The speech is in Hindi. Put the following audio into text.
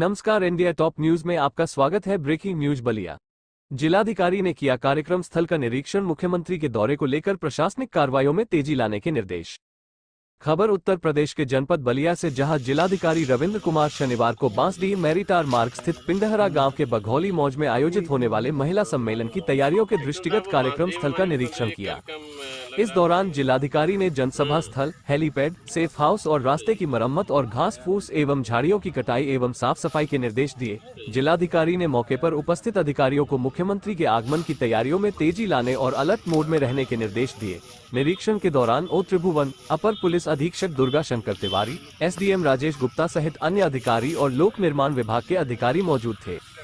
नमस्कार इंडिया टॉप न्यूज में आपका स्वागत है ब्रेकिंग न्यूज बलिया जिलाधिकारी ने किया कार्यक्रम स्थल का निरीक्षण मुख्यमंत्री के दौरे को लेकर प्रशासनिक कार्रवाईओं में तेजी लाने के निर्देश खबर उत्तर प्रदेश के जनपद बलिया से जहां जिलाधिकारी रविंद्र कुमार शनिवार को बांसडीह मैरिटार मार्ग स्थित पिंडहरा गांव के बघौली मौज में आयोजित होने वाले महिला सम्मेलन की तैयारियों के दृष्टिगत कार्यक्रम स्थल का निरीक्षण किया इस दौरान जिलाधिकारी ने जनसभा स्थल हेलीपैड सेफ हाउस और रास्ते की मरम्मत और घास फूस एवं झाड़ियों की कटाई एवं साफ सफाई के निर्देश दिए जिलाधिकारी ने मौके पर उपस्थित अधिकारियों को मुख्यमंत्री के आगमन की तैयारियों में तेजी लाने और अलर्ट मोड में रहने के निर्देश दिए निरीक्षण के दौरान ओ त्रिभुवन अपर पुलिस अधीक्षक दुर्गा शंकर तिवारी एस राजेश गुप्ता सहित अन्य अधिकारी और लोक निर्माण विभाग के अधिकारी मौजूद थे